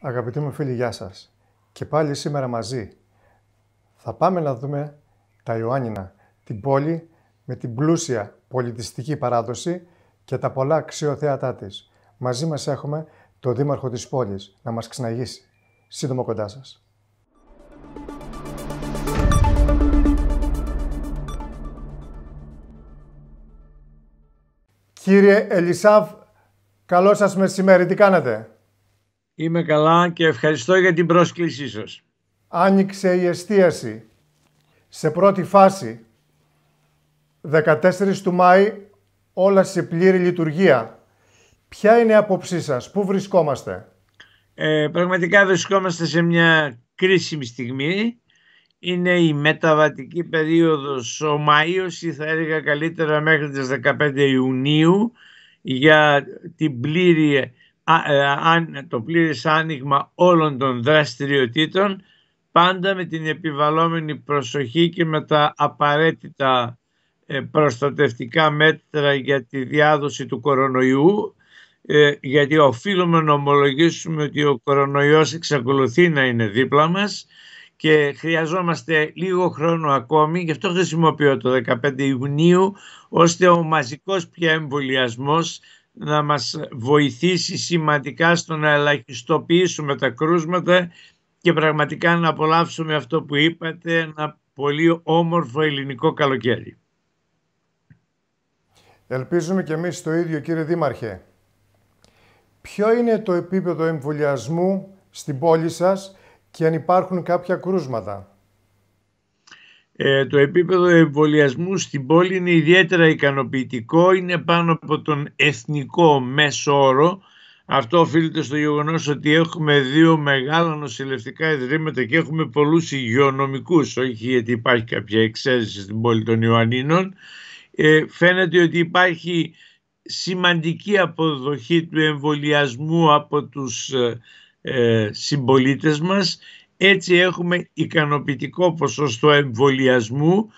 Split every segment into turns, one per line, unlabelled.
Αγαπητοί μου φίλοι, γεια σας. Και πάλι σήμερα μαζί θα πάμε να δούμε τα Ιωάννινα, την πόλη με την πλούσια πολιτιστική παράδοση και τα πολλά αξιοθέατά της. Μαζί μας έχουμε το δήμαρχο της πόλης να μας ξεναγήσει Σύντομα κοντά σας. Κύριε Ελισάβ, καλό σας μεσημέρι. Τι κάνετε? Είμαι καλά και ευχαριστώ για την πρόσκλησή σας. Άνοιξε η εστίαση. Σε πρώτη φάση, 14 του Μάη, όλα σε πλήρη λειτουργία. Ποια είναι η απόψή σας, πού βρισκόμαστε.
Ε, πραγματικά βρισκόμαστε σε μια κρίσιμη στιγμή. Είναι η μεταβατική περίοδος, ο Μαΐος ή θα έλεγα καλύτερα μέχρι τις 15 Ιουνίου για την πλήρη ε, το πλήρες άνοιγμα όλων των δραστηριοτήτων πάντα με την επιβαλόμενη προσοχή και με τα απαραίτητα ε, προστατευτικά μέτρα για τη διάδοση του κορονοϊού ε, γιατί οφείλουμε να ομολογήσουμε ότι ο κορονοϊός εξακολουθεί να είναι δίπλα μας και χρειαζόμαστε λίγο χρόνο ακόμη, γι' αυτό χρησιμοποιώ το 15 Ιουνίου, ώστε ο μαζικός πια εμβολιασμός να μας βοηθήσει σημαντικά στο να ελαχιστοποιήσουμε τα κρούσματα και πραγματικά να απολαύσουμε αυτό που είπατε, ένα πολύ όμορφο ελληνικό καλοκαίρι.
Ελπίζουμε και εμείς το ίδιο κύριε Δήμαρχε. Ποιο είναι το επίπεδο εμβολιασμού στην πόλη σας και αν υπάρχουν κάποια κρούσματα.
Ε, το επίπεδο εμβολιασμού στην πόλη είναι ιδιαίτερα ικανοποιητικό, είναι πάνω από τον εθνικό μέσο όρο. Αυτό οφείλεται στο γεγονός ότι έχουμε δύο μεγάλα νοσηλευτικά ιδρύματα και έχουμε πολλούς υγειονομικούς, όχι γιατί υπάρχει κάποια εξαίρεση στην πόλη των Ιωαννίνων. Ε, φαίνεται ότι υπάρχει σημαντική αποδοχή του εμβολιασμού από τους ε, ε συμπολίτες μας έτσι έχουμε ικανοποιητικό ποσοστό εμβολιασμού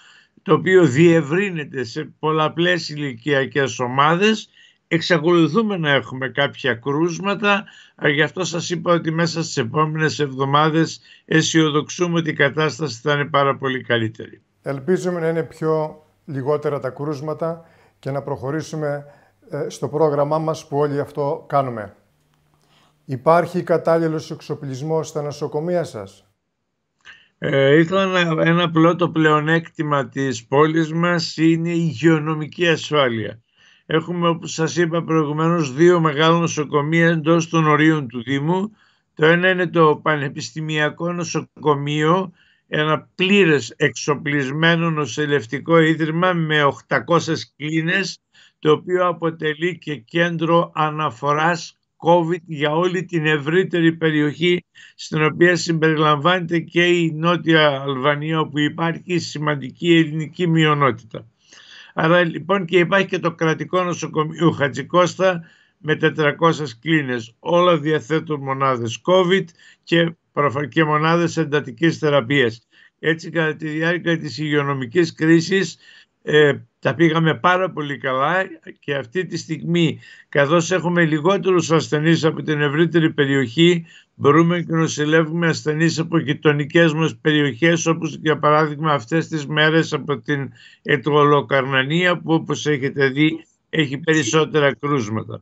το οποίο διευρύνεται σε πολλαπλές ηλικιακές ομάδες. Εξακολουθούμε να έχουμε κάποια κρούσματα, γι' αυτό σας είπα ότι μέσα στις επόμενες εβδομάδες αισιοδοξούμε ότι η κατάσταση θα είναι πάρα πολύ καλύτερη.
Ελπίζουμε να είναι πιο λιγότερα τα κρούσματα και να προχωρήσουμε ε, στο πρόγραμμά μας που όλοι αυτό κάνουμε. Υπάρχει κατάλληλος εξοπλισμός στα νοσοκομεία σας.
Ε, ήθελα να, ένα απλό το πλεονέκτημα της πόλης μας είναι η υγειονομική ασφάλεια. Έχουμε, όπως σας είπα προηγουμένως, δύο μεγάλα νοσοκομεία εντός των ορίων του Δήμου. Το ένα είναι το Πανεπιστημιακό Νοσοκομείο, ένα πλήρες εξοπλισμένο νοσηλευτικό ίδρυμα με 800 κλίνες, το οποίο αποτελεί και κέντρο αναφοράς COVID για όλη την ευρύτερη περιοχή στην οποία συμπεριλαμβάνεται και η Νότια Αλβανία όπου υπάρχει σημαντική ελληνική μειονότητα. Άρα λοιπόν και υπάρχει και το κρατικό νοσοκομείο Χατζικώστα με 400 κλίνες. Όλα διαθέτουν μονάδες COVID και, και μονάδες εντατικής θεραπείας. Έτσι κατά τη διάρκεια της υγειονομικής κρίσης ε, τα πήγαμε πάρα πολύ καλά και αυτή τη στιγμή καθώς έχουμε λιγότερους ασθενείς από την ευρύτερη περιοχή μπορούμε και νοσηλεύουμε ασθενείς από γειτονικές μας περιοχές όπως για παράδειγμα αυτές τις μέρες από την Ετρολοκαρνανία που όπως έχετε δει έχει περισσότερα κρούσματα.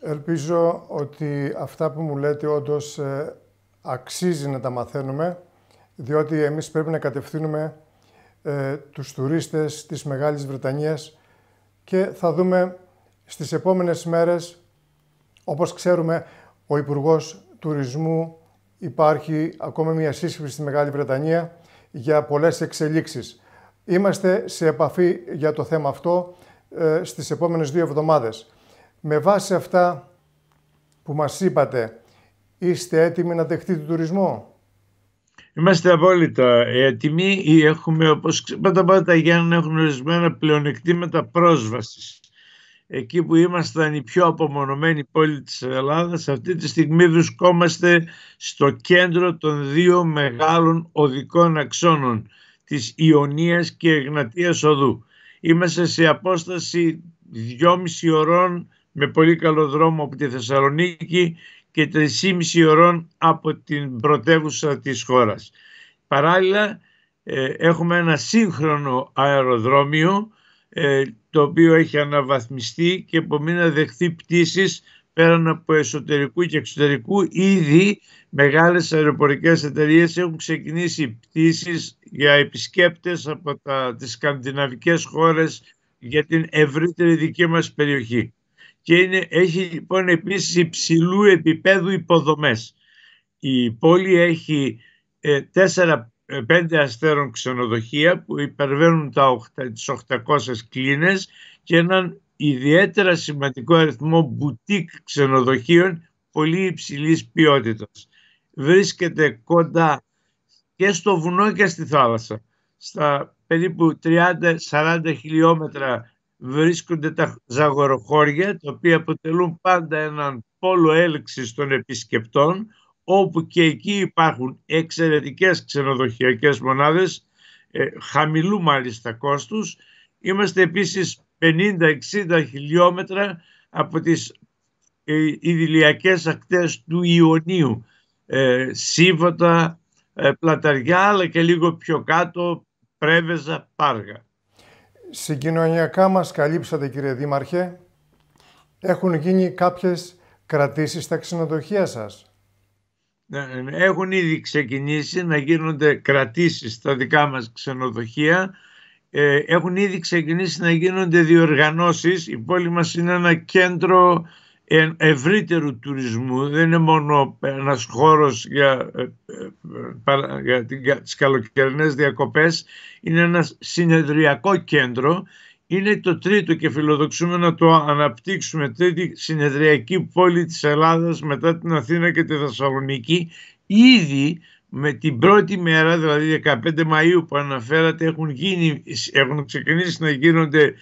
Ελπίζω ότι αυτά που μου λέτε όντως ε, αξίζει να τα μαθαίνουμε διότι εμείς πρέπει να κατευθύνουμε ε, τους τουρίστες της Μεγάλης Βρετανίας και θα δούμε στις επόμενες μέρες, όπως ξέρουμε, ο Υπουργός Τουρισμού υπάρχει ακόμα μια σύσκεψη στη Μεγάλη Βρετανία για πολλές εξελίξεις. Είμαστε σε επαφή για το θέμα αυτό ε, στις επόμενες δύο εβδομάδες. Με βάση αυτά που μας είπατε, είστε έτοιμοι να δεχτείτε τουρισμό.
Είμαστε απόλυτα έτοιμοι ή έχουμε, όπως πάντα πάντα τα Γιάννη έχουν ορισμένα πλεονεκτήματα πρόσβασης. Εκεί που ήμασταν η πιο απομονωμένη πόλη της Ελλάδας, αυτή τη στιγμή βρισκόμαστε στο κέντρο των δύο μεγάλων οδικών αξώνων της Ιωνίας και Εγνατίας Οδού. Είμαστε σε απόσταση 2,5 ωρών με πολύ καλό δρόμο από τη Θεσσαλονίκη και 3,5 ώρων από την πρωτεύουσα της χώρας. Παράλληλα ε, έχουμε ένα σύγχρονο αεροδρόμιο ε, το οποίο έχει αναβαθμιστεί και μπορεί να δεχθεί πτήσεις πέραν από εσωτερικού και εξωτερικού. Ήδη μεγάλες αεροπορικές εταιρείες έχουν ξεκινήσει πτήσεις για επισκέπτες από τα, τις σκανδιναβικές χώρες για την ευρύτερη δική μας περιοχή και έχει λοιπόν επίσης υψηλού επίπεδου υποδομές. Η πόλη έχει ε, τέσσερα ε, πέντε αστέρων ξενοδοχεία που υπερβαίνουν τα τις 800 κλίνες και έναν ιδιαίτερα σημαντικό αριθμό μπουτίκ ξενοδοχείων πολύ υψηλής ποιότητας. Βρίσκεται κοντά και στο βουνό και στη θάλασσα, στα περίπου 30-40 χιλιόμετρα βρίσκονται τα ζαγοροχώρια, τα οποία αποτελούν πάντα έναν πόλο έλξης των επισκεπτών, όπου και εκεί υπάρχουν εξαιρετικές ξενοδοχειακές μονάδες, ε, χαμηλού μάλιστα κόστους. Είμαστε επίσης 50-60 χιλιόμετρα από τις ε, ιδηλιακές ακτές του Ιωνίου, ε, Σύβοτα, ε, Πλαταριά, αλλά και λίγο πιο κάτω Πρέβεζα, Πάργα.
Συγκοινωνιακά μας καλύψατε κύριε Δήμαρχε. Έχουν γίνει κάποιες κρατήσεις στα ξενοδοχεία σας.
Ναι, ναι, ναι. Έχουν ήδη ξεκινήσει να γίνονται κρατήσεις στα δικά μας ξενοδοχεία. Ε, έχουν ήδη ξεκινήσει να γίνονται διοργανώσεις. Η πόλη μας είναι ένα κέντρο ευρύτερου τουρισμού. Δεν είναι μόνο ένας χώρος για, ε, ε, ε, για, τις καλοκαιρινές διακοπές, είναι ένα συνεδριακό κέντρο. Είναι το τρίτο και φιλοδοξούμε να το αναπτύξουμε τρίτη συνεδριακή πόλη της Ελλάδας μετά την Αθήνα και τη Θεσσαλονίκη. Ήδη με την πρώτη μέρα, δηλαδή 15 Μαΐου που αναφέρατε, έχουν, γίνει, έχουν ξεκινήσει να γίνονται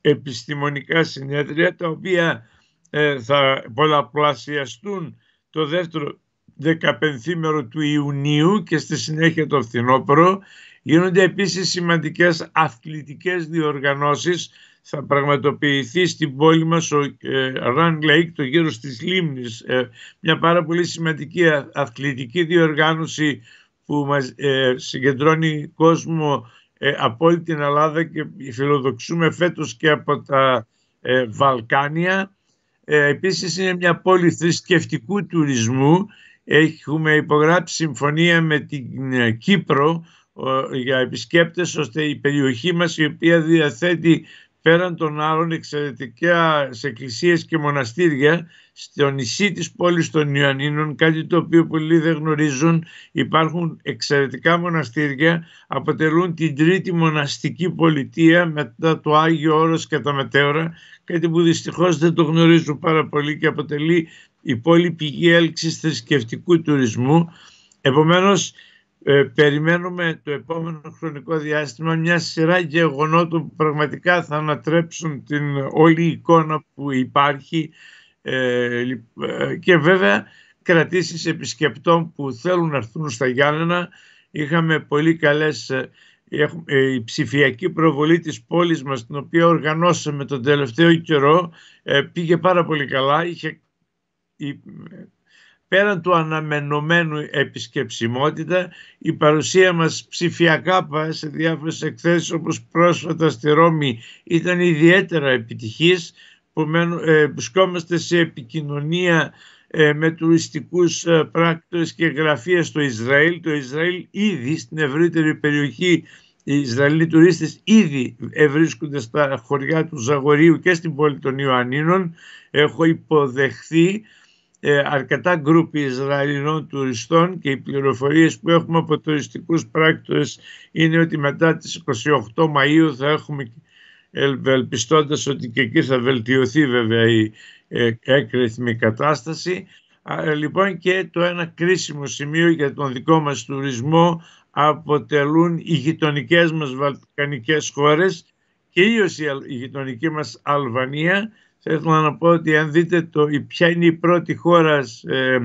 επιστημονικά συνέδρια τα οποία ε, θα πολλαπλασιαστούν το δεύτερο δεκαπενθήμερο του Ιουνίου και στη συνέχεια το φθινόπωρο. Γίνονται επίσης σημαντικές αθλητικές διοργανώσεις. Θα πραγματοποιηθεί στην πόλη μας ο ε, το γύρος της Λίμνης, ε, μια πάρα πολύ σημαντική αθλητική διοργάνωση που μας ε, συγκεντρώνει κόσμο από όλη την Ελλάδα και φιλοδοξούμε φέτος και από τα Βαλκάνια. Ε, επίσης είναι μια πόλη θρησκευτικού τουρισμού. Έχουμε υπογράψει συμφωνία με την ε, Κύπρο ε, για επισκέπτες ώστε η περιοχή μας η οποία διαθέτει πέραν των άλλων εξαιρετικά σε εκκλησίες και μοναστήρια στο νησί της πόλης των Ιωαννίνων, κάτι το οποίο πολλοί δεν γνωρίζουν, υπάρχουν εξαιρετικά μοναστήρια, αποτελούν την τρίτη μοναστική πολιτεία μετά το Άγιο Όρος και τα Μετέωρα, κάτι που δυστυχώς δεν το γνωρίζουν πάρα πολύ και αποτελεί η πόλη πηγή έλξης θρησκευτικού τουρισμού. Επομένως, ε, περιμένουμε το επόμενο χρονικό διάστημα μια σειρά γεγονότων που πραγματικά θα ανατρέψουν την όλη εικόνα που υπάρχει ε, ε, και βέβαια κρατήσεις επισκεπτών που θέλουν να έρθουν στα Γιάννενα. Είχαμε πολύ καλές η ψηφιακή προβολή της πόλης μας την οποία οργανώσαμε τον τελευταίο καιρό πήγε πάρα πολύ καλά είχε πέραν του αναμενωμένου επισκεψιμότητα, η παρουσία μας ψηφιακά σε διάφορες εκθέσεις όπως πρόσφατα στη Ρώμη ήταν ιδιαίτερα επιτυχής, που ε, βρισκόμαστε σε επικοινωνία ε, με τουριστικούς ε, πράκτορες και γραφεία στο Ισραήλ. Το Ισραήλ ήδη στην ευρύτερη περιοχή οι Ισραηλοί τουρίστες ήδη ευρίσκονται στα χωριά του Ζαγορίου και στην πόλη των Ιωαννίνων. Έχω υποδεχθεί ε, αρκετά γκρουπι Ισραηλινών τουριστών και οι πληροφορίες που έχουμε από τουριστικούς πράκτορες είναι ότι μετά τις 28 Μαΐου θα έχουμε ελπιστώντας ότι και εκεί θα βελτιωθεί βέβαια η ε, κατάσταση ε, λοιπόν και το ένα κρίσιμο σημείο για τον δικό μας τουρισμό αποτελούν οι γειτονικές μας βαλκανικές χώρες κυρίως η γειτονική μας Αλβανία θα ήθελα να πω ότι αν δείτε το, ποια είναι η πρώτη χώρας ε,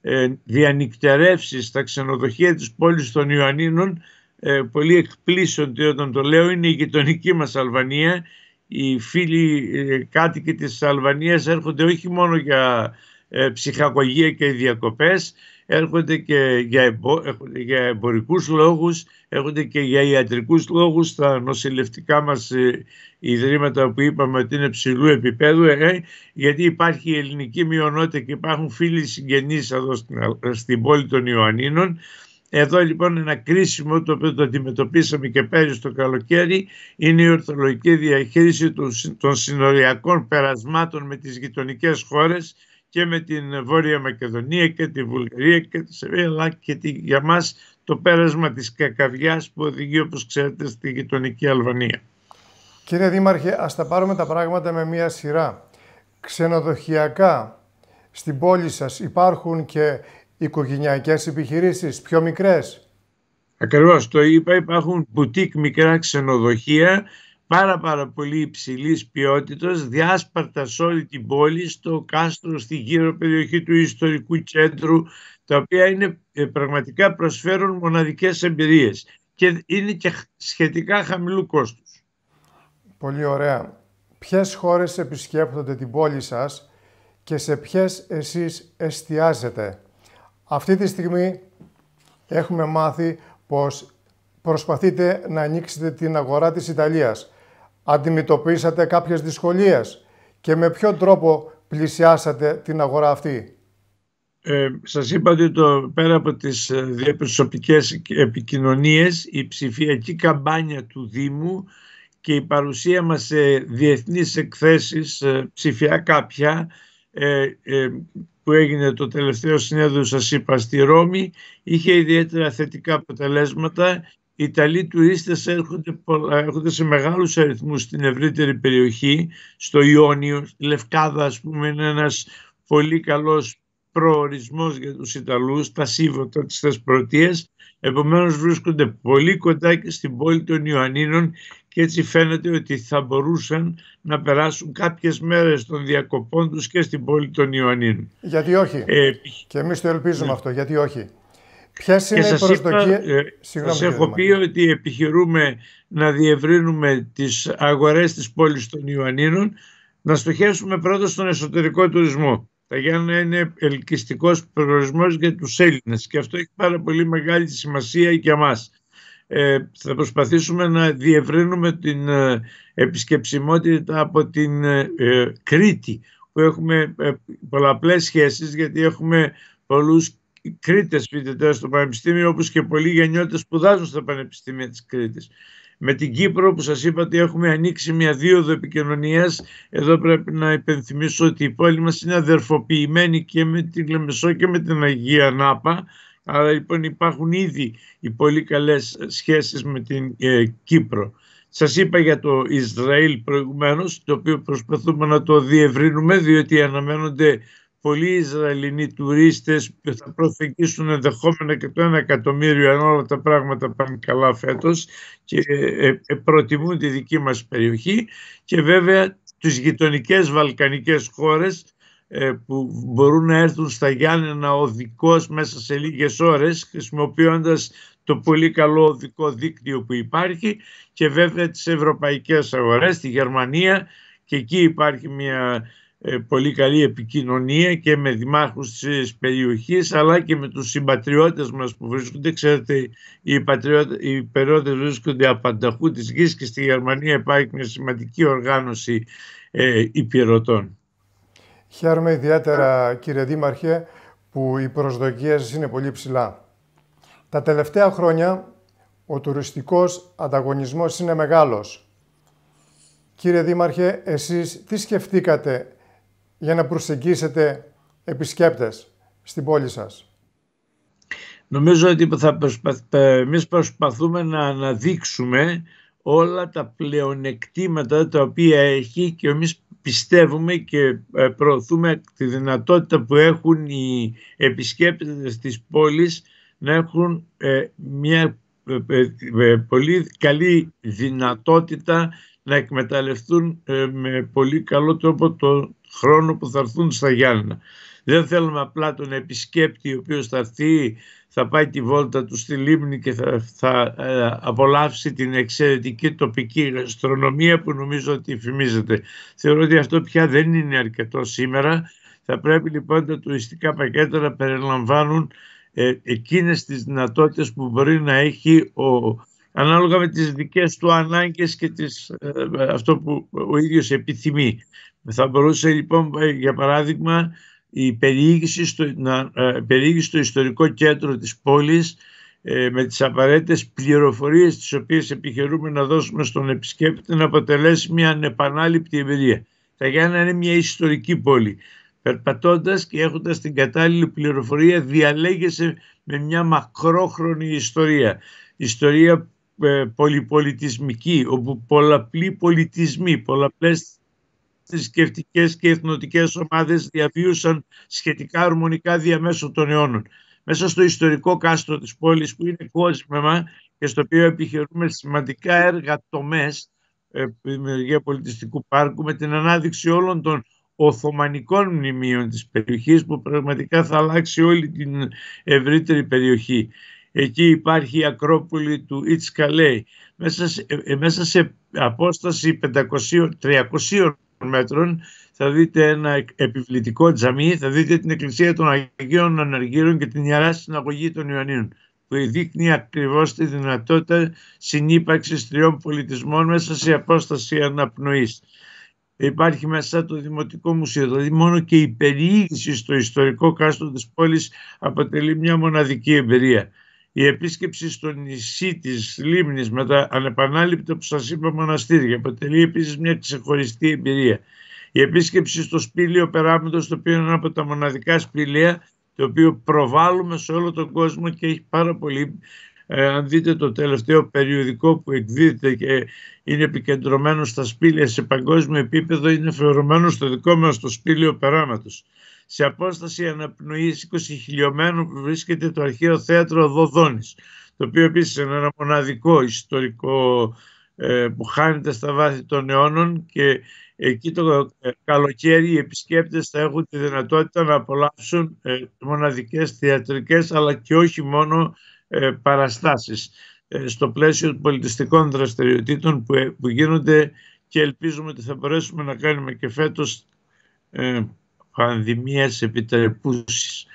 ε, διανυκτερεύσεις στα ξενοδοχεία της πόλης των Ιωαννίνων ε, πολύ εκπλήσονται όταν το λέω είναι η γειτονική μας Αλβανία οι φίλοι ε, κάτοικοι της Αλβανίας έρχονται όχι μόνο για ε, ψυχαγωγία και διακοπές έρχονται και για, εμπο, για εμπορικούς λόγους, έρχονται και για ιατρικούς λόγους, τα νοσηλευτικά μας ε, ιδρύματα που είπαμε ότι είναι ψηλού επίπεδου, ε, ε, γιατί υπάρχει η ελληνική μειονότητα και υπάρχουν φίλοι συγγενείς εδώ στην, στην πόλη των Ιωαννίνων, εδώ λοιπόν ένα κρίσιμο το οποίο το αντιμετωπίσαμε και πέρυσι το καλοκαίρι είναι η ορθολογική διαχείριση των συνοριακών περασμάτων με τις γειτονικές χώρες και με την Βόρεια Μακεδονία και τη Βουλγαρία και τη Σερβία αλλά και τη, για μας το πέρασμα της κακαβιάς που οδηγεί όπως ξέρετε στη γειτονική Αλβανία.
Κύριε Δήμαρχε, ας τα πάρουμε τα πράγματα με μία σειρά. Ξενοδοχειακά στην πόλη σας υπάρχουν και οικογενειακές επιχειρήσεις πιο μικρές.
Ακριβώς, το είπα, υπάρχουν μπουτίκ μικρά ξενοδοχεία πάρα πάρα πολύ υψηλής ποιότητας διάσπαρτα σε όλη την πόλη, στο κάστρο, στη γύρω περιοχή του ιστορικού κέντρου, τα οποία είναι, ε, πραγματικά προσφέρουν μοναδικές εμπειρίες
και είναι και σχετικά χαμηλού κόστους. Πολύ ωραία. Ποιες χώρες επισκέπτονται την πόλη σας και σε ποιες εσείς εστιάζετε. Αυτή τη στιγμή έχουμε μάθει πως προσπαθείτε να ανοίξετε την αγορά της Ιταλίας. Αντιμετωπίσατε κάποιες δυσκολίες και με ποιο τρόπο πλησιάσατε την αγορά αυτή. Ε, σας είπα
ότι το, πέρα από τις ε, διαπροσωπικές επικοινωνίες η ψηφιακή καμπάνια του Δήμου και η παρουσία μας σε διεθνείς εκθέσεις ε, ψηφιακά πια ε, που έγινε το τελευταίο συνέδριο σας είπα στη Ρώμη είχε ιδιαίτερα θετικά αποτελέσματα οι Ιταλοί τουρίστες έρχονται, σε μεγάλους αριθμούς στην ευρύτερη περιοχή, στο Ιόνιο, στη Λευκάδα ας πούμε είναι ένας πολύ καλός προορισμός για τους Ιταλούς, τα σύμβατα της Θεσπρωτείας, επομένως βρίσκονται πολύ κοντά και στην πόλη των Ιωαννίνων και έτσι φαίνεται ότι θα μπορούσαν να περάσουν κάποιες μέρες των διακοπών τους και στην πόλη των Ιωαννίνων.
Γιατί όχι. Ε, και εμείς το ελπίζουμε ναι. αυτό, γιατί όχι. Ποιες είναι και οι προσδοκίες. Ε, Σα έχω πει
ότι επιχειρούμε να διευρύνουμε τις αγορές της πόλης των Ιωαννίνων, να στοχεύσουμε πρώτα στον εσωτερικό τουρισμό. Τα Γιάννα είναι ελκυστικός προορισμός για τους Έλληνες και αυτό έχει πάρα πολύ μεγάλη σημασία για μας. Ε, θα προσπαθήσουμε να διευρύνουμε την ε, επισκεψιμότητα από την ε, Κρήτη που έχουμε πολλαπλές σχέσεις γιατί έχουμε πολλούς Κρήτες φοιτητέ στο Πανεπιστήμιο, όπως και πολλοί που σπουδάζουν στα Πανεπιστήμια της Κρήτης. Με την Κύπρο που σας είπα ότι έχουμε ανοίξει μια δίωδο επικοινωνίας. Εδώ πρέπει να υπενθυμίσω ότι η πόλη μας είναι αδερφοποιημένη και με την Λεμεσό και με την Αγία Νάπα. Άρα λοιπόν υπάρχουν ήδη οι πολύ καλές σχέσεις με την ε, Κύπρο. Σας είπα για το Ισραήλ προηγουμένως, το οποίο προσπαθούμε να το διευρύνουμε διότι αναμένονται πολλοί Ισραηλινοί τουρίστες που θα προσεγγίσουν ενδεχόμενα και το ένα εκατομμύριο αν όλα τα πράγματα πάνε καλά φέτος και ε, ε, ε, προτιμούν τη δική μας περιοχή και βέβαια τις γειτονικές βαλκανικές χώρες που μπορούν να έρθουν στα Γιάννενα οδικός μέσα σε λίγες ώρες χρησιμοποιώντας το πολύ καλό οδικό δίκτυο που υπάρχει και βέβαια τις ευρωπαϊκές αγορές, τη Γερμανία και εκεί υπάρχει μια ε, πολύ καλή επικοινωνία και με δημάρχους της περιοχής αλλά και με τους συμπατριώτες μας που βρίσκονται. Ξέρετε, οι, οι βρίσκονται απανταχού της γης και στη Γερμανία υπάρχει μια σημαντική οργάνωση ε, υπηρετών.
Χαίρομαι ιδιαίτερα κύριε Δήμαρχε που οι προσδοκίες είναι πολύ ψηλά. Τα τελευταία χρόνια ο τουριστικός ανταγωνισμός είναι μεγάλος. Κύριε Δήμαρχε, εσείς τι σκεφτήκατε για να προσεγγίσετε επισκέπτες στην πόλη σας.
Νομίζω ότι θα προσπαθ... εμείς προσπαθούμε να αναδείξουμε όλα τα πλεονεκτήματα τα οποία έχει και εμείς πιστεύουμε και ε, προωθούμε τη δυνατότητα που έχουν οι επισκέπτες της πόλης να έχουν ε, μια ε, πολύ καλή δυνατότητα να εκμεταλλευτούν με πολύ καλό τρόπο το χρόνο που θα έρθουν στα Γιάννενα. Δεν θέλουμε απλά τον επισκέπτη ο οποίος θα έρθει, θα πάει τη βόλτα του στη Λίμνη και θα, θα ε, απολαύσει την εξαιρετική τοπική γαστρονομία που νομίζω ότι φημίζεται. Θεωρώ ότι αυτό πια δεν είναι αρκετό σήμερα. Θα πρέπει λοιπόν τα τουριστικά πακέτα να περιλαμβάνουν ε, εκείνες τις δυνατότητες που μπορεί να έχει ο, ανάλογα με τις δικές του ανάγκες και τις, ε, ε, αυτό που ο ίδιος επιθυμεί. Θα μπορούσε λοιπόν ε, για παράδειγμα η περιήγηση στο, ε, περιήγηση ιστορικό κέντρο της πόλης ε, με τις απαραίτητες πληροφορίες τις οποίες επιχειρούμε να δώσουμε στον επισκέπτη να αποτελέσει μια ανεπανάληπτη εμπειρία. Τα Γιάννα είναι μια ιστορική πόλη. Περπατώντας και έχοντας την κατάλληλη πληροφορία διαλέγεσαι με μια μακρόχρονη ιστορία. Ιστορία πολυπολιτισμική, όπου πολλαπλοί πολιτισμοί, πολλαπλές θρησκευτικές και εθνοτικές ομάδες διαβίωσαν σχετικά αρμονικά διαμέσου των αιώνων. Μέσα στο ιστορικό κάστρο της πόλης, που είναι κόσμημα και στο οποίο επιχειρούμε σημαντικά έργα τομές δημιουργία ε, πολιτιστικού πάρκου με την ανάδειξη όλων των Οθωμανικών μνημείων της περιοχής που πραγματικά θα αλλάξει όλη την ευρύτερη περιοχή. Εκεί υπάρχει η Ακρόπολη του Ιτσκαλέη. Μέσα σε, ε, ε, μέσα σε απόσταση 500-300 μέτρων θα δείτε ένα επιβλητικό τζαμί, θα δείτε την εκκλησία των Αγίων Αναργύρων και την Ιερά Συναγωγή των Ιωαννίων που δείχνει ακριβώς τη δυνατότητα συνύπαρξης τριών πολιτισμών μέσα σε απόσταση αναπνοής. Υπάρχει μέσα το Δημοτικό Μουσείο, δηλαδή μόνο και η περιήγηση στο ιστορικό κάστρο της πόλης αποτελεί μια μοναδική εμπειρία η επίσκεψη στο νησί της Λίμνης με τα ανεπανάληπτα που σας είπα μοναστήρια αποτελεί επίσης μια ξεχωριστή εμπειρία. Η επίσκεψη στο σπήλιο Περάμεντος το οποίο είναι ένα από τα μοναδικά σπήλαια το οποίο προβάλλουμε σε όλο τον κόσμο και έχει πάρα πολύ ε, αν δείτε το τελευταίο περιοδικό που εκδίδεται και είναι επικεντρωμένο στα σπήλια σε παγκόσμιο επίπεδο, είναι αφιερωμένο στο δικό μας το σπήλιο περάματος. Σε απόσταση αναπνοής 20 χιλιόμετρων που βρίσκεται το αρχαίο θέατρο Δοδόνης, το οποίο επίσης είναι ένα μοναδικό ιστορικό ε, που χάνεται στα βάθη των αιώνων και εκεί το ε, καλοκαίρι οι επισκέπτες θα έχουν τη δυνατότητα να απολαύσουν ε, μοναδικές θεατρικές αλλά και όχι μόνο ε, παραστάσεις ε, στο πλαίσιο των πολιτιστικών δραστηριοτήτων που, ε, που γίνονται και ελπίζουμε ότι θα μπορέσουμε να κάνουμε και φέτος ε, πανδημίες επιτρεπούσεις.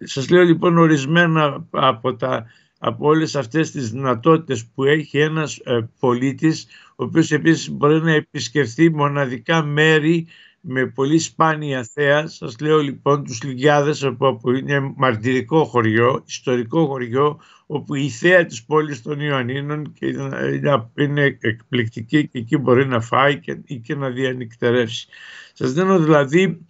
σας λέω λοιπόν ορισμένα από, τα, από όλες αυτές τις δυνατότητες που έχει ένας ε, πολίτης ο οποίος επίσης μπορεί να επισκεφθεί μοναδικά μέρη με πολύ σπάνια θέα. Σας λέω λοιπόν τους Λιγιάδες όπου είναι μαρτυρικό χωριό, ιστορικό χωριό όπου η θέα της πόλης των Ιωαννίνων και είναι εκπληκτική και εκεί μπορεί να φάει και, και να διανυκτερεύσει. Σας δίνω δηλαδή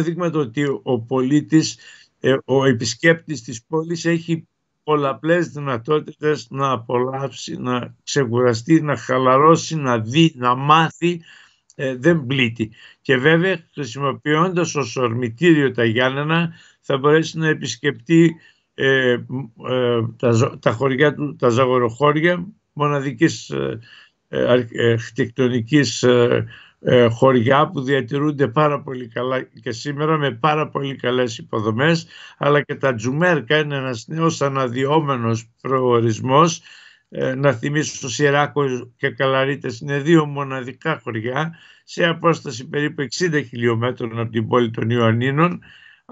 δείγμα το ότι ο πολίτης, ε, ο επισκέπτης της πόλης έχει πολλαπλές δυνατότητες να απολαύσει, να ξεκουραστεί, να χαλαρώσει, να δει, να μάθει ε, δεν πλήττει. Και βέβαια χρησιμοποιώντας ως ορμητήριο τα Γιάννενα θα μπορέσει να επισκεπτεί ε, ε, τα, τα χωριά του, τα ζαγοροχώρια μοναδικής αρχιτεκτονικής χωριά που διατηρούνται πάρα πολύ καλά και σήμερα με πάρα πολύ καλές υποδομές αλλά και τα Τζουμέρκα είναι ένας νέος αναδυόμενος προορισμός ε, να θυμίσω Σιράκο και Καλαρίτες είναι δύο μοναδικά χωριά σε απόσταση περίπου 60 χιλιόμετρων από την πόλη των Ιωαννίνων.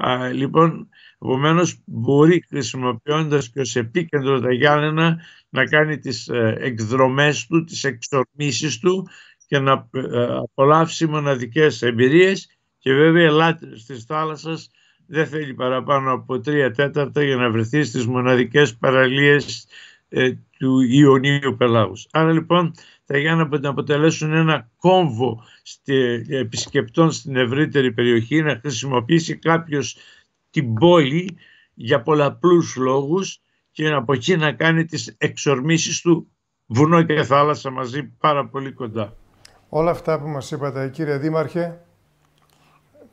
Α, λοιπόν, επομένως μπορεί χρησιμοποιώντας και ως επίκεντρο τα Γιάννενα να κάνει τις ε, εκδρομές του, τις εξορμήσεις του και να ε, απολαύσει μοναδικές εμπειρίες και βέβαια λάτρες της θάλασσας δεν θέλει παραπάνω από τρία τέταρτα για να βρεθεί στις μοναδικές παραλίες ε, του Ιωνίου Πελάγους. Άρα λοιπόν τα Γιάννα να αποτελέσουν ένα κόμβο επισκεπτών στην ευρύτερη περιοχή, να χρησιμοποιήσει κάποιος την πόλη για πολλαπλούς λόγους και από εκεί να κάνει τις εξορμήσεις του βουνό και θάλασσα μαζί πάρα πολύ κοντά.
Όλα αυτά που μας είπατε κύριε Δήμαρχε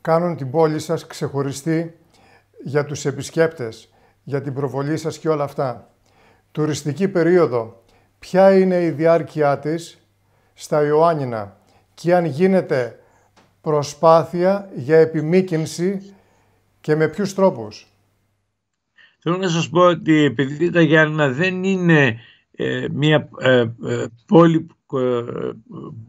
κάνουν την πόλη σας ξεχωριστή για τους επισκέπτες, για την προβολή σας και όλα αυτά. Τουριστική περίοδο. Ποια είναι η διάρκεια της στα Ιωάννινα και αν γίνεται προσπάθεια για επιμήκυνση και με ποιους τρόπους.
Θέλω να σας πω ότι επειδή τα Γιάννα δεν είναι ε, μια ε, ε, πόλη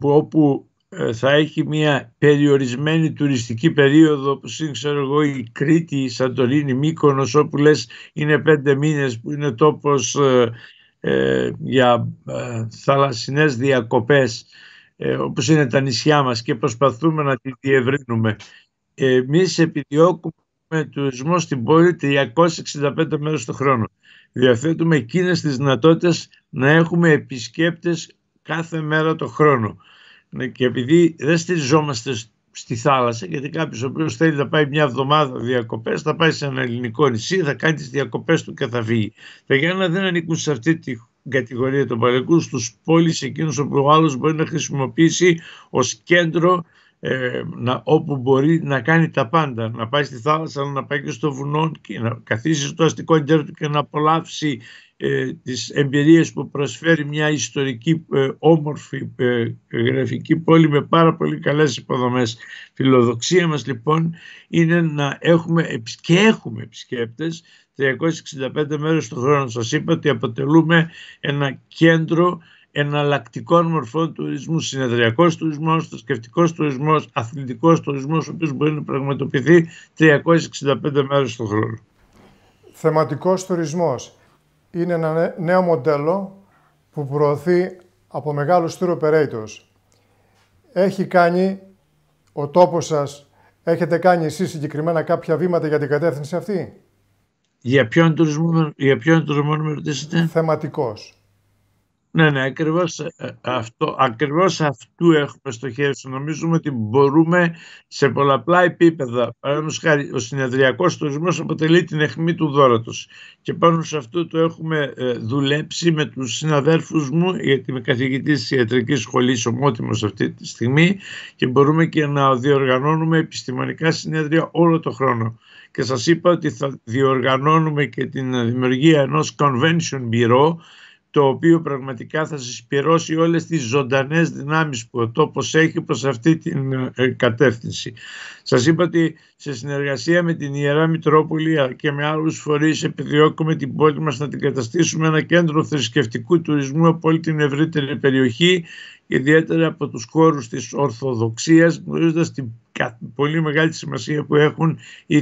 όπου ε, θα έχει μια περιορισμένη τουριστική περίοδο που είναι η Κρήτη, η Σαντορίνη, η Μύκονος όπου λες είναι πέντε μήνες που είναι τόπος ε, ε για ε, θαλασσινές διακοπές ε, όπως είναι τα νησιά μας και προσπαθούμε να τη διευρύνουμε. Εμείς επιδιώκουμε τουρισμό στην πόλη 365 μέρες το χρόνο. Διαθέτουμε εκείνες τις δυνατότητες να έχουμε επισκέπτες κάθε μέρα το χρόνο. Ναι, και επειδή δεν στηριζόμαστε στη θάλασσα, γιατί κάποιος ο οποίος θέλει να πάει μια εβδομάδα διακοπές, θα πάει σε ένα ελληνικό νησί, θα κάνει τις διακοπές του και θα φύγει. Τα Γιάννα δεν ανήκουν σε αυτή τη κατηγορία των παρελκού, στους πόλεις εκείνους όπου ο άλλος μπορεί να χρησιμοποιήσει ως κέντρο ε, όπου μπορεί να κάνει τα πάντα, να πάει στη θάλασσα, να πάει και στο βουνό και να καθίσει στο αστικό κέντρο του και να απολαύσει ε, τις εμπειρίες που προσφέρει μια ιστορική ε, όμορφη ε, ε, γραφική πόλη με πάρα πολύ καλές υποδομές. Φιλοδοξία μας λοιπόν είναι να έχουμε και έχουμε επισκέπτες 365 μέρες το χρόνο. Σας είπα ότι αποτελούμε ένα κέντρο εναλλακτικών μορφών τουρισμού, συνεδριακός τουρισμός, θρησκευτικός τουρισμός, αθλητικός τουρισμός, ο οποίος μπορεί να πραγματοποιηθεί 365 μέρες του χρόνο.
Θεματικός τουρισμός είναι ένα νέο μοντέλο που προωθεί από μεγάλους tour operators. Έχει κάνει ο τόπος σας, έχετε κάνει εσείς συγκεκριμένα κάποια βήματα για την κατεύθυνση αυτή. Για ποιον τουρισμό, για ποιον τουρισμό με ρωτήσετε. Θεματικός.
Ναι, ναι, ακριβώς, ε, ε, αυτό, ακριβώς αυτού έχουμε στο χέρι σου. Νομίζουμε ότι μπορούμε σε πολλαπλά επίπεδα. Παραδείγματος χάρη, ο συνεδριακός τουρισμός αποτελεί την αιχμή του δώρατος. Και πάνω σε αυτό το έχουμε ε, δουλέψει με τους συναδέλφους μου, γιατί είμαι καθηγητής της ιατρικής σχολής ομότιμος αυτή τη στιγμή και μπορούμε και να διοργανώνουμε επιστημονικά συνέδρια όλο το χρόνο. Και σας είπα ότι θα διοργανώνουμε και την δημιουργία ενός Convention Bureau το οποίο πραγματικά θα συσπηρώσει όλες τις ζωντανές δυνάμεις που ο τόπος έχει προς αυτή την ε, κατεύθυνση. Σας είπα ότι σε συνεργασία με την Ιερά Μητρόπολη και με άλλους φορείς επιδιώκουμε την πόλη μας να την καταστήσουμε ένα κέντρο θρησκευτικού τουρισμού από όλη την ευρύτερη περιοχή ιδιαίτερα από τους χώρους της Ορθοδοξίας γνωρίζοντας την πολύ μεγάλη σημασία που έχουν οι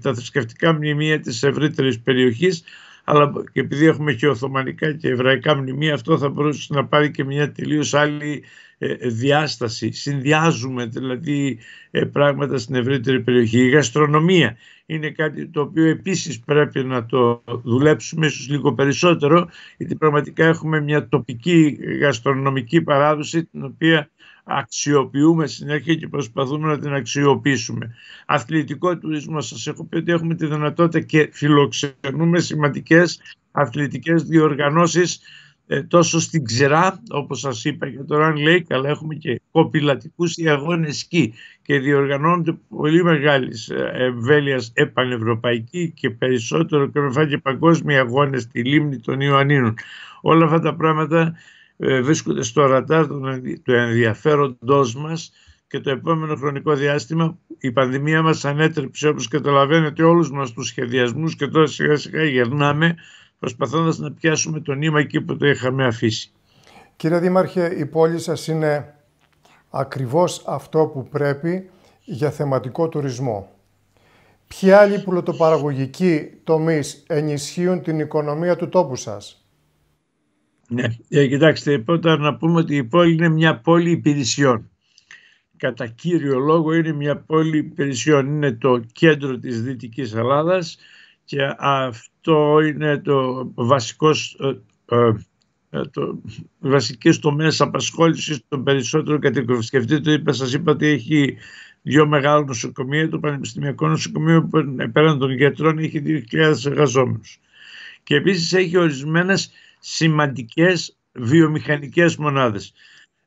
τα θρησκευτικά μνημεία της ευρύτερης περιοχής αλλά και επειδή έχουμε και Οθωμανικά και Εβραϊκά μνημεία, αυτό θα μπορούσε να πάρει και μια τελείως άλλη ε, ε, διάσταση. Συνδυάζουμε δηλαδή ε, πράγματα στην ευρύτερη περιοχή. Η γαστρονομία είναι κάτι το οποίο επίσης πρέπει να το δουλέψουμε ίσως λίγο περισσότερο γιατί πραγματικά έχουμε μια τοπική γαστρονομική παράδοση την οποία αξιοποιούμε συνέχεια και προσπαθούμε να την αξιοποιήσουμε. Αθλητικό τουρισμό, σας έχω πει ότι έχουμε τη δυνατότητα και φιλοξενούμε σημαντικές αθλητικές διοργανώσεις ε, τόσο στην ξερά, όπως σας είπα και τώρα αν λέει, αλλά έχουμε και κοπηλατικούς ή αγώνες σκι και διοργανώνονται πολύ μεγάλης ε, εμβέλειας επανευρωπαϊκή και περισσότερο και παγκόσμιοι αγώνες στη λίμνη των Ιωαννίνων. Όλα αυτά τα πράγματα ε, βρίσκονται στο ρατάρ του ενδιαφέροντός μας και το επόμενο χρονικό διάστημα η πανδημία μας ανέτρεψε όπως καταλαβαίνετε όλους μας τους σχεδιασμούς και τώρα σιγά σιγά γερνάμε προσπαθώντας να πιάσουμε το νήμα εκεί που το είχαμε αφήσει.
Κύριε Δήμαρχε, η πόλη σας είναι ακριβώς αυτό που πρέπει για θεματικό τουρισμό. Ποιοι άλλοι πλουτοπαραγωγικοί τομείς ενισχύουν την οικονομία του τόπου σας.
Ναι, ε, κοιτάξτε, πρώτα να πούμε ότι η πόλη είναι μια πόλη υπηρεσιών. Κατά κύριο λόγο είναι μια πόλη υπηρεσιών. Είναι το κέντρο της Δυτικής Ελλάδας και αυτό είναι το βασικός ε, ε, ε, το, βασικές απασχόλησης των περισσότερων κατοίκων. Σκεφτείτε, είπα, σας είπα ότι έχει δύο μεγάλα νοσοκομεία, το Πανεπιστημιακό Νοσοκομείο που πέραν των γιατρών έχει 2.000 εργαζόμενους. Και επίσης έχει ορισμένες σημαντικές βιομηχανικές μονάδες.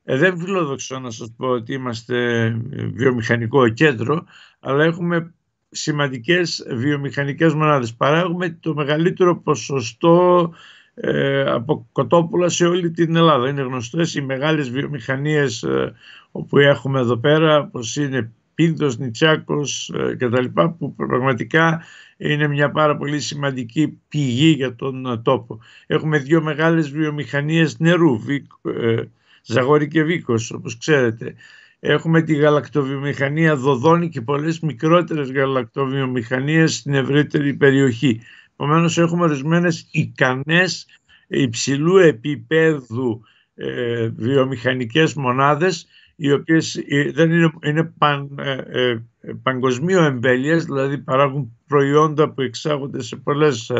Ε, δεν φιλοδοξώ να σας πω ότι είμαστε ε, βιομηχανικό κέντρο, αλλά έχουμε σημαντικές βιομηχανικές μονάδες. Παράγουμε το μεγαλύτερο ποσοστό ε, από κοτόπουλα σε όλη την Ελλάδα. Είναι γνωστές οι μεγάλες βιομηχανίες ε, όπου έχουμε εδώ πέρα, όπως είναι Πίντος, Νιτσιάκος ε, κτλ. που πραγματικά είναι μια πάρα πολύ σημαντική πηγή για τον ε, τόπο. Έχουμε δύο μεγάλες βιομηχανίες νερού, ε, Ζαγόρι και Βίκος, όπως ξέρετε. Έχουμε τη γαλακτοβιομηχανία Δοδόνη και πολλές μικρότερες γαλακτοβιομηχανίες στην ευρύτερη περιοχή. Επομένως, έχουμε ορισμένες ικανές υψηλού επίπεδου βιομηχανικέ ε, βιομηχανικές μονάδες οι οποίες ε, δεν είναι, είναι παν, ε, ε, παγκοσμίω εμβέλειες, δηλαδή παράγουν προϊόντα που εξάγονται σε πολλές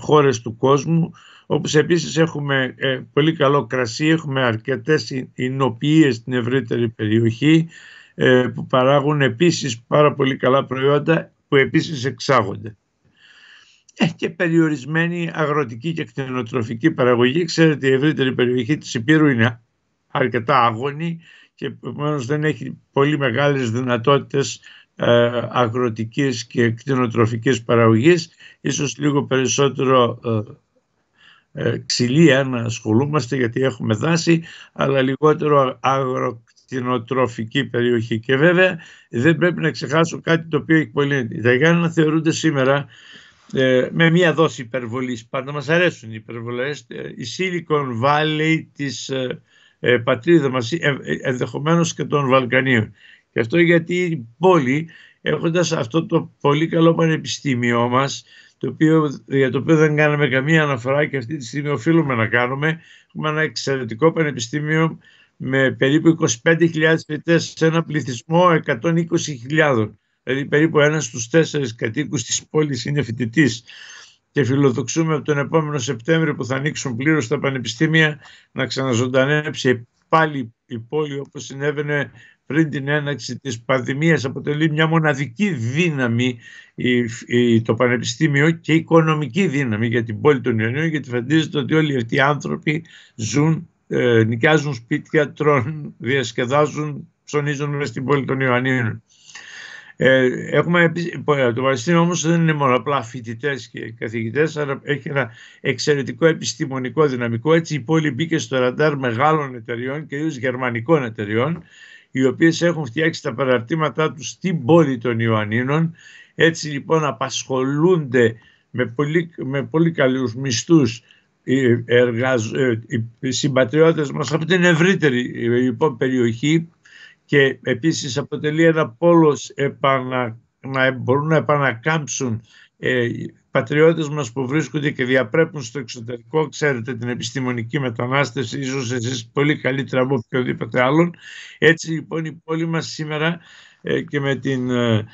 χώρες του κόσμου, όπως επίσης έχουμε πολύ καλό κρασί, έχουμε αρκετές εινοποιίες στην ευρύτερη περιοχή, που παράγουν επίσης πάρα πολύ καλά προϊόντα που επίσης εξάγονται. Και περιορισμένη αγροτική και κτηνοτροφική παραγωγή. Ξέρετε η ευρύτερη περιοχή της Υπήρου είναι αρκετά αγωνή και επομένως δεν έχει πολύ μεγάλες δυνατότητες ε, αγροτικής και κτηνοτροφικής παραγωγής, ίσως λίγο περισσότερο ε, ε, ξυλία ε, να ασχολούμαστε γιατί έχουμε δάση, αλλά λιγότερο αγροκτηνοτροφική περιοχή. Και βέβαια δεν πρέπει να ξεχάσω κάτι το οποίο έχει πολύ... Τα να θεωρούνται σήμερα με μία δόση υπερβολής. Πάντα μας αρέσουν οι υπερβολές. Η Silicon Valley της ε, πατρίδα μας, ε, ε, ενδεχομένως και των Βαλκανίων. Και αυτό γιατί η πόλη, έχοντας αυτό το πολύ καλό πανεπιστήμιο μας, το οποίο, για το οποίο δεν κάναμε καμία αναφορά και αυτή τη στιγμή οφείλουμε να κάνουμε, έχουμε ένα εξαιρετικό πανεπιστήμιο με περίπου 25.000 φοιτές σε ένα πληθυσμό 120.000. Δηλαδή περίπου ένας στους τέσσερις κατοίκους της πόλης είναι φοιτητής και φιλοδοξούμε από τον επόμενο Σεπτέμβριο που θα ανοίξουν πλήρως τα πανεπιστήμια να ξαναζωντανέψει πάλι η πόλη όπως συνέβαινε πριν την έναξη της πανδημίας αποτελεί μια μοναδική δύναμη το Πανεπιστήμιο και οικονομική δύναμη για την πόλη των Ιωνίων γιατί φαντίζεται ότι όλοι αυτοί οι άνθρωποι ζουν, ε, νοικιάζουν σπίτια, τρώνε, διασκεδάζουν, ψωνίζουν μέσα στην πόλη των Ιωαννίων. Ε, έχουμε, ε, το Πανεπιστήμιο όμως δεν είναι μόνο απλά φοιτητές και καθηγητές, αλλά έχει ένα εξαιρετικό επιστημονικό δυναμικό. Έτσι η πόλη μπήκε στο ραντάρ μεγάλων εταιριών, κυρίως γερμανικών εταιριών, οι οποίες έχουν φτιάξει τα παραρτήματά τους στην πόλη των Ιωαννίνων. Έτσι λοιπόν απασχολούνται με πολύ, με πολύ καλούς μισθούς οι, ε, οι συμπατριώτες μας από την ευρύτερη λοιπόν, περιοχή και επίσης αποτελεί ένα πόλος επανα, να ε, μπορούν να επανακάμψουν ε, οι πατριώτες μας που βρίσκονται και διαπρέπουν στο εξωτερικό, ξέρετε την επιστημονική μετανάστευση, ίσως εσείς πολύ καλύτερα από οποιοδήποτε άλλον. Έτσι λοιπόν η πόλη μας σήμερα ε, και με την ε,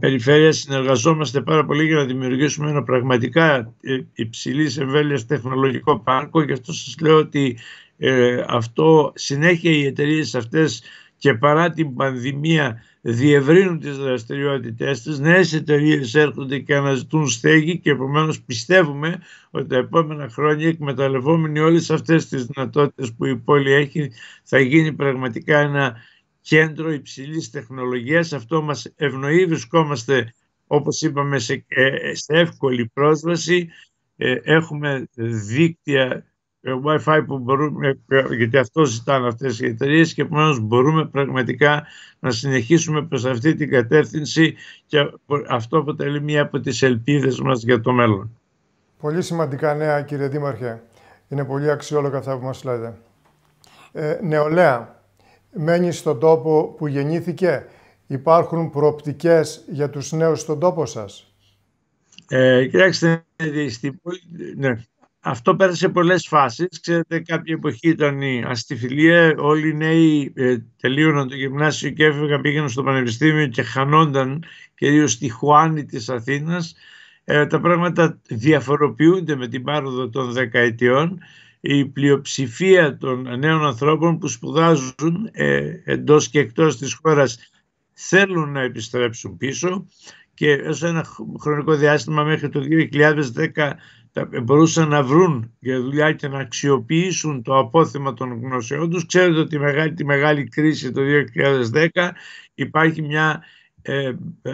περιφέρεια συνεργαζόμαστε πάρα πολύ για να δημιουργήσουμε ένα πραγματικά υψηλής εμβέλειας τεχνολογικό πάρκο. Γι' αυτό σας λέω ότι αυτό συνέχεια οι εταιρείες αυτές και παρά την πανδημία διευρύνουν τις δραστηριότητές τους, νέες εταιρείες έρχονται και αναζητούν στέγη και επομένως πιστεύουμε ότι τα επόμενα χρόνια εκμεταλλευόμενοι όλες αυτές τις δυνατότητες που η πόλη έχει θα γίνει πραγματικά ένα κέντρο υψηλής τεχνολογίας. Αυτό μας ευνοεί, βρισκόμαστε όπως είπαμε σε ε, εύκολη πρόσβαση, ε, έχουμε δίκτυα ε, Wi-Fi που μπορούμε, ε, ε, γιατί αυτό ζητάνε αυτές οι εταιρείες και επομένως μπορούμε πραγματικά να συνεχίσουμε προς αυτή την κατεύθυνση και αυτό αποτελεί μία από τις ελπίδες μας για το μέλλον.
Πολύ σημαντικά νέα κύριε Δήμαρχε. Είναι πολύ αξιόλογα αυτά που μας λέτε. Ε, νεολαία, μένει στον τόπο που γεννήθηκε. Υπάρχουν προοπτικές για τους νέους στον τόπο σας.
Ε, κοιτάξτε, στην πόλη, ναι. Αυτό πέρασε πολλές φάσεις. Ξέρετε, κάποια εποχή ήταν η αστιφιλία, όλοι οι νέοι ε, τελείωναν το γυμνάσιο και έφευγαν, πήγαιναν στο πανεπιστήμιο και χανόνταν, κυρίως στη Χουάνη της Αθήνας. Ε, τα πράγματα διαφοροποιούνται με την πάροδο των δεκαετιών. Η πλειοψηφία των νέων ανθρώπων που σπουδάζουν ε, εντός και εκτός της χώρας θέλουν να επιστρέψουν πίσω και έως ένα χρονικό διάστημα μέχρι το 2010 ε, ε, μπορούσαν να βρουν για δουλειά και να αξιοποιήσουν το απόθεμα των γνώσεών τους. Ξέρετε ότι τη μεγάλη κρίση το 2010 υπάρχει μια ε,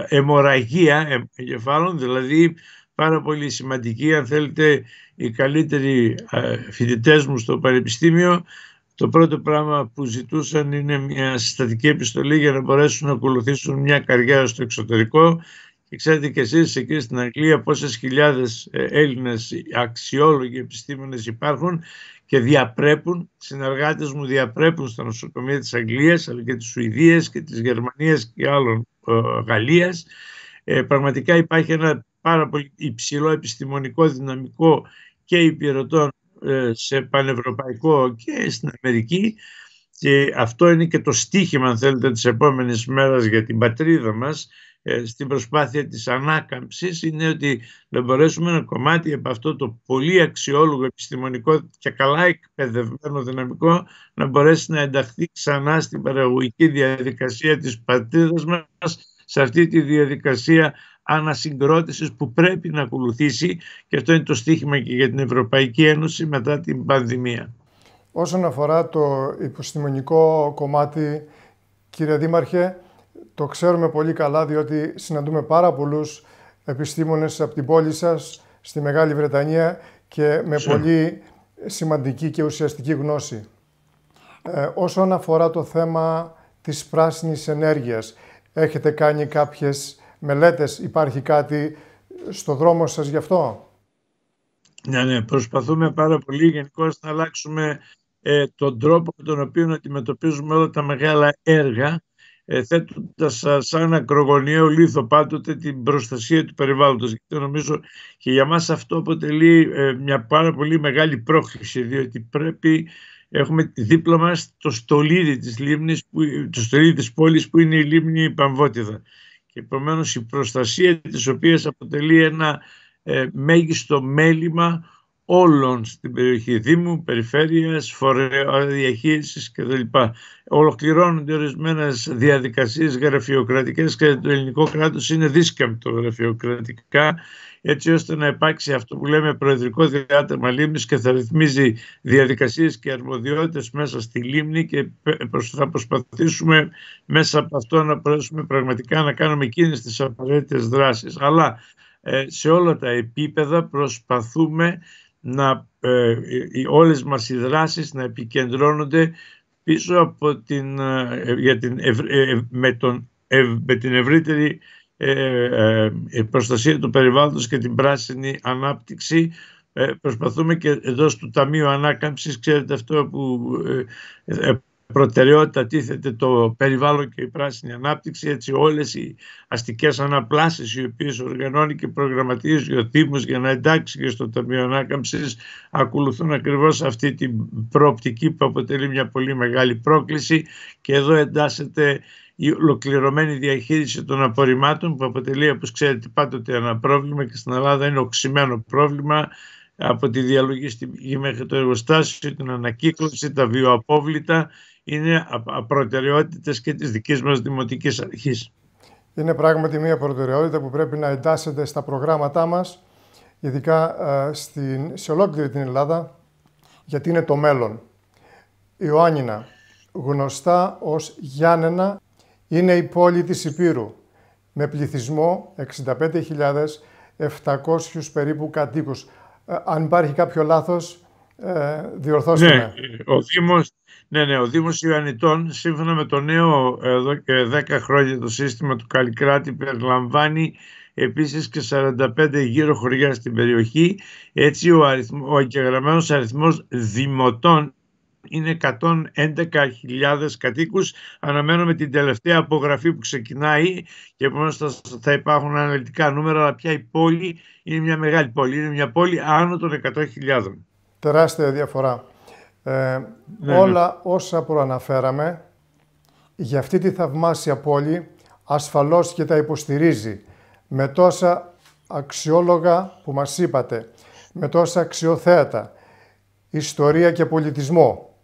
αιμορραγία ε, εγκεφάλων, δηλαδή πάρα πολύ σημαντική. Αν θέλετε οι καλύτεροι φοιτητές μου στο Πανεπιστήμιο το πρώτο πράγμα που ζητούσαν είναι μια συστατική επιστολή για να μπορέσουν να ακολουθήσουν μια καριέρα στο εξωτερικό Ξέρετε και εσείς εκεί στην Αγγλία πόσες χιλιάδες ε, Έλληνες αξιόλογοι επιστήμονες υπάρχουν και διαπρέπουν, συνεργάτες μου διαπρέπουν στα νοσοκομεία της Αγγλίας αλλά και της Σουηδίας και της Γερμανίας και άλλων ε, Γαλλίας. Ε, πραγματικά υπάρχει ένα πάρα πολύ υψηλό επιστημονικό δυναμικό και υπηρετών ε, σε πανευρωπαϊκό και στην Αμερική και αυτό είναι και το στίχημα αν θέλετε της επόμενης μέρας για την πατρίδα μας ε, στην προσπάθεια της ανάκαμψης είναι ότι να μπορέσουμε ένα κομμάτι από αυτό το πολύ αξιόλογο επιστημονικό και καλά εκπαιδευμένο δυναμικό να μπορέσει να ενταχθεί ξανά στην παραγωγική διαδικασία της πατρίδας μας σε αυτή τη διαδικασία ανασυγκρότησης που πρέπει να ακολουθήσει και αυτό είναι το στίχημα και για την Ευρωπαϊκή Ένωση μετά την πανδημία.
Όσον αφορά το επιστημονικό κομμάτι, κύριε Δήμαρχε, το ξέρουμε πολύ καλά διότι συναντούμε πάρα πολλούς επιστήμονες από την πόλη σας στη Μεγάλη Βρετανία και με πολύ σημαντική και ουσιαστική γνώση. Ε, όσον αφορά το θέμα της πράσινης ενέργειας, έχετε κάνει κάποιες μελέτες, υπάρχει κάτι στο δρόμο σας γι' αυτό.
Ναι, ναι, προσπαθούμε πάρα πολύ γενικώ να αλλάξουμε ε, τον τρόπο με τον οποίο αντιμετωπίζουμε όλα τα μεγάλα έργα ε, θέτοντας σαν ακρογωνιαίο λίθο πάντοτε την προστασία του περιβάλλοντος. Γιατί νομίζω και για μας αυτό αποτελεί ε, μια πάρα πολύ μεγάλη πρόκληση, διότι πρέπει έχουμε δίπλα μας το στολίδι της, λίμνης, το στολίδι της πόλης που είναι η λίμνη Παμβότιδα. Και επομένως, η προστασία της οποίας αποτελεί ένα ε, μέγιστο μέλημα όλων στην περιοχή Δήμου, Περιφέρειας, Φορέα Διαχείρισης κλπ. Ολοκληρώνονται ορισμένες διαδικασίες γραφειοκρατικές και το ελληνικό κράτος είναι δίσκαμπτο γραφειοκρατικά έτσι ώστε να υπάρξει αυτό που λέμε προεδρικό διάταγμα λίμνης και θα ρυθμίζει διαδικασίες και αρμοδιότητες μέσα στη λίμνη και θα προσπαθήσουμε μέσα από αυτό να μπορέσουμε πραγματικά να κάνουμε εκείνες τις απαραίτητες δράσεις. Αλλά ε, σε όλα τα επίπεδα προσπαθούμε να, ε, ε όλες μας οι δράσεις να επικεντρώνονται πίσω από την, ε, για την ε, με, την ευρύτερη προστασία του περιβάλλοντος και την πράσινη ανάπτυξη προσπαθούμε και εδώ στο Ταμείο Ανάκαμψης, ξέρετε αυτό που προτεραιότητα τίθεται το περιβάλλον και η πράσινη ανάπτυξη, έτσι όλες οι αστικές αναπλάσεις οι οποίες οργανώνει και προγραμματίζει ο Δήμος για να εντάξει και στο Ταμείο Ανάκαμψης ακολουθούν ακριβώς αυτή την προοπτική που αποτελεί μια πολύ μεγάλη πρόκληση και εδώ εντάσσεται η ολοκληρωμένη διαχείριση των απορριμμάτων που αποτελεί όπως ξέρετε πάντοτε ένα πρόβλημα και στην Ελλάδα είναι οξυμένο πρόβλημα από τη διαλογή στη μέχρι το εργοστάσιο, την ανακύκλωση, τα βιοαπόβλητα είναι προτεραιότητες και της δικής μας Δημοτικής Αρχής.
Είναι πράγματι μια προτεραιότητα που πρέπει να εντάσσεται στα προγράμματά μας, ειδικά ε, στην, σε ολόκληρη την Ελλάδα, γιατί είναι το μέλλον. Ιωάννινα, γνωστά ως Γιάννενα, είναι η πόλη της Υπήρου, με πληθυσμό 65.700 περίπου κατοίκους. Ε, αν υπάρχει κάποιο λάθος, ε, διορθώστε ναι, Ο
Δήμος, ναι, ναι, ο Δήμος Ιωαννητών, σύμφωνα με το νέο εδώ και 10 χρόνια το σύστημα του Καλλικράτη περιλαμβάνει επίσης και 45 γύρω χωριά στην περιοχή. Έτσι, ο, αριθμό ο εγγεγραμμένος αριθμός δημοτών είναι 111.000 κατοίκους. Αναμένουμε την τελευταία απογραφή που ξεκινάει και επομένως θα υπάρχουν αναλυτικά νούμερα, αλλά πια η πόλη είναι μια μεγάλη πόλη, είναι μια πόλη άνω των 100.000.
Τεράστια διαφορά. Ε, όλα όσα προαναφέραμε, για αυτή τη θαυμάσια πόλη, ασφαλώς και τα υποστηρίζει. Με τόσα αξιόλογα που μας είπατε, με τόσα αξιοθέατα, ιστορία και πολιτισμό.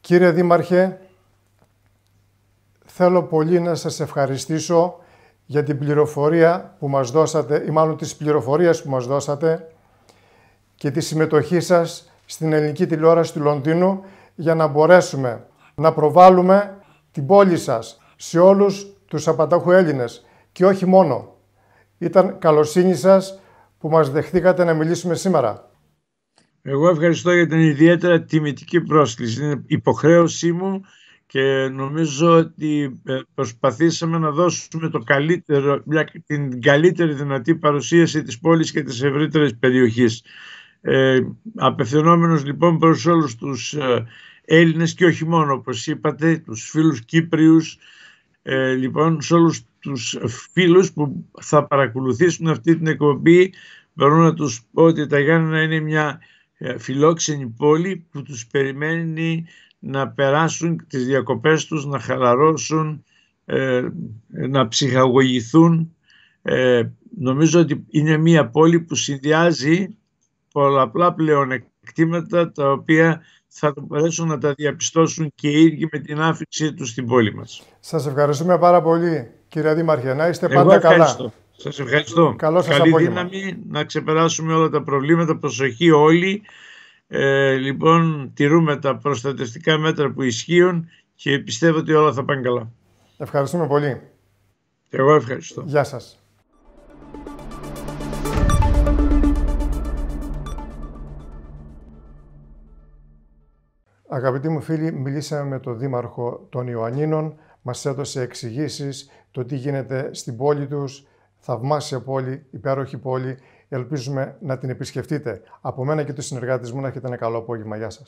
Κύριε Δήμαρχε, θέλω πολύ να σας ευχαριστήσω για την πληροφορία που μας δώσατε, ή μάλλον τις πληροφορίες που μας δώσατε, και τη συμμετοχή σας στην ελληνική τηλεόραση του Λονδίνου για να μπορέσουμε να προβάλλουμε την πόλη σας σε όλους τους απατάχου Έλληνες και όχι μόνο. Ήταν καλοσύνη σας που μας δεχτήκατε να μιλήσουμε σήμερα. Εγώ
ευχαριστώ για την ιδιαίτερα τιμητική πρόσκληση. Είναι υποχρέωσή μου και νομίζω ότι ε, προσπαθήσαμε να δώσουμε το καλύτερο, την καλύτερη δυνατή παρουσίαση της πόλης και της ευρύτερης περιοχής. Ε, απευθυνόμενος λοιπόν προς όλους τους ε, Έλληνες και όχι μόνο όπως είπατε, τους φίλους Κύπριους, ε, λοιπόν σε όλους τους φίλους που θα παρακολουθήσουν αυτή την εκπομπή μπορώ να τους πω ότι τα Γιάννενα είναι μια ε, φιλόξενη πόλη που τους περιμένει να περάσουν τις διακοπές τους, να χαλαρώσουν, ε, να ψυχαγωγηθούν. νομίζω ότι είναι μια πόλη που συνδυάζει πολλαπλά πλεονεκτήματα τα οποία θα το μπορέσουν να τα διαπιστώσουν και οι ίδιοι με την άφηξή τους στην πόλη μας.
Σας ευχαριστούμε πάρα πολύ κύριε Δήμαρχε. Να είστε πάντα καλά. Σας ευχαριστώ. Καλό σας Καλή δύναμη
να ξεπεράσουμε όλα τα προβλήματα. Προσοχή όλοι. Ε, λοιπόν, τηρούμε τα προστατευτικά μέτρα που ισχύουν και πιστεύω ότι όλα θα πάνε καλά.
Ευχαριστούμε πολύ. Εγώ ευχαριστώ. Γεια σας. Αγαπητοί μου φίλοι, μιλήσαμε με τον Δήμαρχο των Ιωαννίνων, μας έδωσε εξηγήσεις το τι γίνεται στην πόλη τους, θαυμάσια πόλη, υπέροχη πόλη, ελπίζουμε να την επισκεφτείτε. Από μένα και τους συνεργάτες μου να έχετε ένα καλό απόγευμα. Γεια σας.